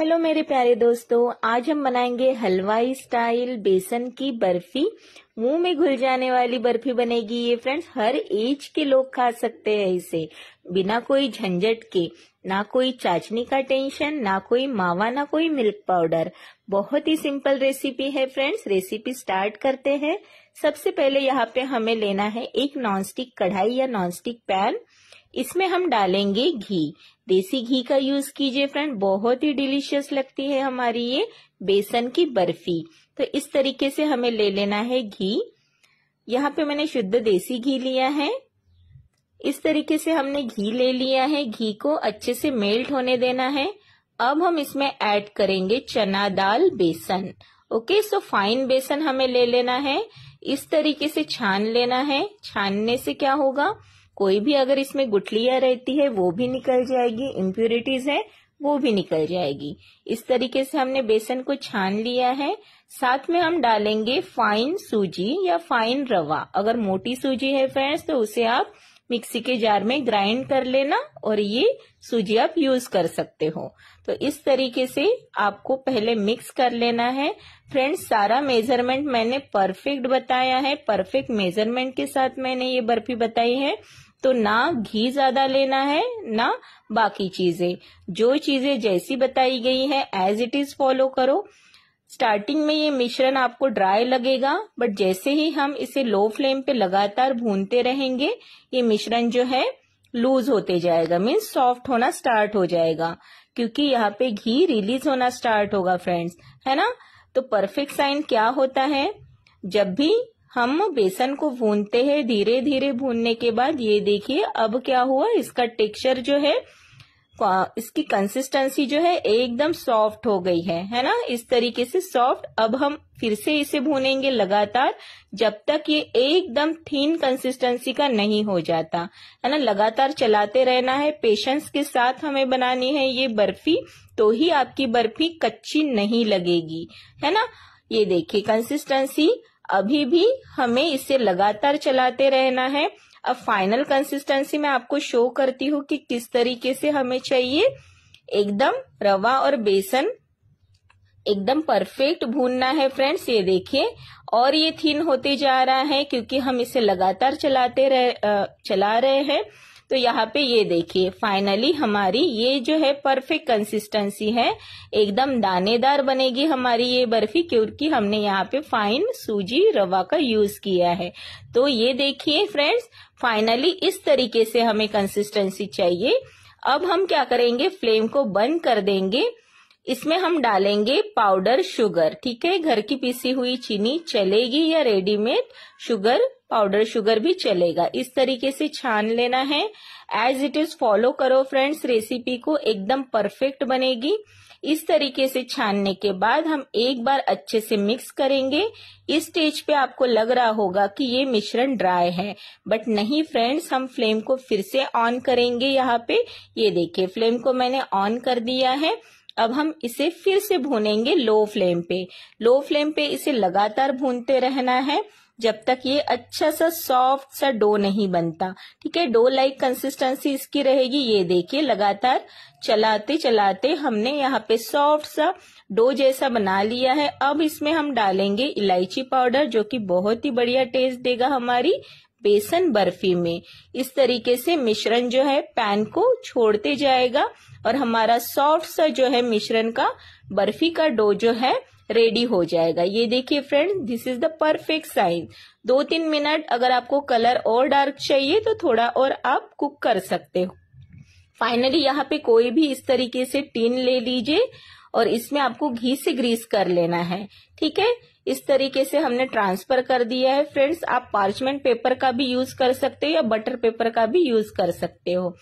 hello मेरे प्यारे दोस्तों आज हम बनाएंगे हलवाई स्टाइल बेसन की बर्फी मुंह में घुल जाने वाली बर्फी बनेगी ये फ्रेंड्स हर एज के लोग खा सकते हैं इसे बिना कोई झंझट के ना कोई चाचनी का टेंशन ना कोई मावा ना कोई मिल्क पाउडर बहुत ही सिंपल रेसिपी है फ्रेंड्स रेसिपी स्टार्ट करते हैं सबसे पहले यहाँ पे हमें लेना है एक नॉन कढ़ाई या नॉन पैन इसमें हम डालेंगे घी देसी घी का यूज कीजिए फ्रेंड बहुत ही डिलीशियस लगती है हमारी ये बेसन की बर्फी तो इस तरीके से हमें ले लेना है घी यहाँ पे मैंने शुद्ध देसी घी लिया है इस तरीके से हमने घी ले लिया है घी को अच्छे से मेल्ट होने देना है अब हम इसमें ऐड करेंगे चना दाल बेसन ओके सो फाइन बेसन हमें ले लेना है इस तरीके से छान लेना है छानने से क्या होगा कोई भी अगर इसमें गुठलियां रहती है वो भी निकल जाएगी इम्प्यूरिटीज है वो भी निकल जाएगी इस तरीके से हमने बेसन को छान लिया है साथ में हम डालेंगे फाइन सूजी या फाइन रवा अगर मोटी सूजी है फ्रेंड्स तो उसे आप मिक्सी के जार में ग्राइंड कर लेना और ये सूजी आप यूज कर सकते हो तो इस तरीके से आपको पहले मिक्स कर लेना है फ्रेंड्स सारा मेजरमेंट मैंने परफेक्ट बताया है परफेक्ट मेजरमेंट के साथ मैंने ये बर्फी बताई है तो ना घी ज्यादा लेना है ना बाकी चीजें जो चीजें जैसी बताई गई है एज इट इज फॉलो करो स्टार्टिंग में ये मिश्रण आपको ड्राई लगेगा बट जैसे ही हम इसे लो फ्लेम पे लगातार भूनते रहेंगे ये मिश्रण जो है लूज होते जाएगा मीन्स सॉफ्ट होना स्टार्ट हो जाएगा क्योंकि यहाँ पे घी रिलीज होना स्टार्ट होगा फ्रेंड्स है ना तो परफेक्ट साइन क्या होता है जब भी हम बेसन को भूनते हैं धीरे धीरे भूनने के बाद ये देखिए अब क्या हुआ इसका टेक्सचर जो है इसकी कंसिस्टेंसी जो है एकदम सॉफ्ट हो गई है है ना इस तरीके से सॉफ्ट अब हम फिर से इसे भूनेंगे लगातार जब तक ये एकदम थीन कंसिस्टेंसी का नहीं हो जाता है ना लगातार चलाते रहना है पेशेंस के साथ हमें बनानी है ये बर्फी तो ही आपकी बर्फी कच्ची नहीं लगेगी है ना ये देखिए कंसिस्टेंसी अभी भी हमें इसे लगातार चलाते रहना है अब फाइनल कंसिस्टेंसी में आपको शो करती हूँ कि किस तरीके से हमें चाहिए एकदम रवा और बेसन एकदम परफेक्ट भूनना है फ्रेंड्स ये देखिए और ये थीन होते जा रहा है क्योंकि हम इसे लगातार चलाते रह चला रहे हैं तो यहाँ पे ये देखिए फाइनली हमारी ये जो है परफेक्ट कंसिस्टेंसी है एकदम दानेदार बनेगी हमारी ये बर्फी क्योंकि हमने यहाँ पे फाइन सूजी रवा का यूज किया है तो ये देखिए फ्रेंड्स फाइनली इस तरीके से हमें कंसिस्टेंसी चाहिए अब हम क्या करेंगे फ्लेम को बंद कर देंगे इसमें हम डालेंगे पाउडर शुगर ठीक है घर की पीसी हुई चीनी चलेगी या रेडीमेड शुगर पाउडर शुगर भी चलेगा इस तरीके से छान लेना है एज इट इज फॉलो करो फ्रेंड्स रेसिपी को एकदम परफेक्ट बनेगी इस तरीके से छानने के बाद हम एक बार अच्छे से मिक्स करेंगे इस स्टेज पे आपको लग रहा होगा कि ये मिश्रण ड्राई है बट नहीं फ्रेंड्स हम फ्लेम को फिर से ऑन करेंगे यहाँ पे ये देखिए फ्लेम को मैंने ऑन कर दिया है अब हम इसे फिर से भूनेंगे लो फ्लेम पे लो फ्लेम पे इसे लगातार भूनते रहना है जब तक ये अच्छा सा सॉफ्ट सा डो नहीं बनता ठीक है डो लाइक कंसिस्टेंसी इसकी रहेगी ये देखिए लगातार चलाते चलाते हमने यहाँ पे सॉफ्ट सा डो जैसा बना लिया है अब इसमें हम डालेंगे इलायची पाउडर जो कि बहुत ही बढ़िया टेस्ट देगा हमारी बेसन बर्फी में इस तरीके से मिश्रण जो है पैन को छोड़ते जाएगा और हमारा सॉफ्ट सा जो है मिश्रण का बर्फी का डो जो है रेडी हो जाएगा ये देखिए friend this is the perfect size दो तीन मिनट अगर आपको कलर और डार्क चाहिए तो थोड़ा और आप कुक कर सकते हो फाइनली यहाँ पे कोई भी इस तरीके से टीन ले लीजिए और इसमें आपको घी से ग्रीस कर लेना है ठीक है इस तरीके से हमने ट्रांसफर कर दिया है फ्रेंड्स आप पार्चमेंट पेपर का भी यूज कर सकते हो या बटर पेपर का भी यूज कर सकते हो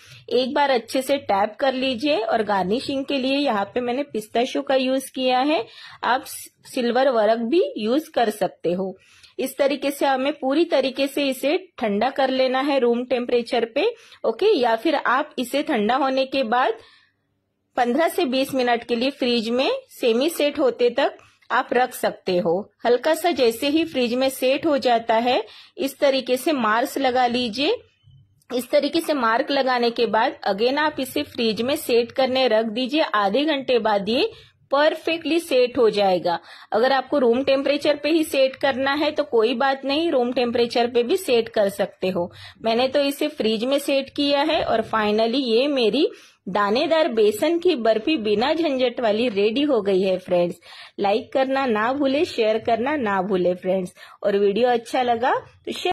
एक बार अच्छे से टैप कर लीजिए और गार्निशिंग के लिए यहाँ पे मैंने पिस्ता शू का यूज किया है आप सिल्वर वर्क भी यूज कर सकते हो इस तरीके से हमें पूरी तरीके से इसे ठंडा कर लेना है रूम टेम्परेचर पे ओके या फिर आप इसे ठंडा होने के बाद 15 से 20 मिनट के लिए फ्रिज में सेमी सेट होते तक आप रख सकते हो हल्का सा जैसे ही फ्रिज में सेट हो जाता है इस तरीके से मार्क्स लगा लीजिए इस तरीके से मार्क लगाने के बाद अगेन आप इसे फ्रिज में सेट करने रख दीजिए आधे घंटे बाद ये परफेक्टली सेट हो जाएगा अगर आपको रूम टेम्परेचर पे ही सेट करना है तो कोई बात नहीं रूम टेम्परेचर पे भी सेट कर सकते हो मैंने तो इसे फ्रिज में सेट किया है और फाइनली ये मेरी दानेदार बेसन की बर्फी बिना झंझट वाली रेडी हो गई है फ्रेंड्स लाइक करना ना भूले शेयर करना ना भूले फ्रेंड्स और वीडियो अच्छा लगा तो शेयर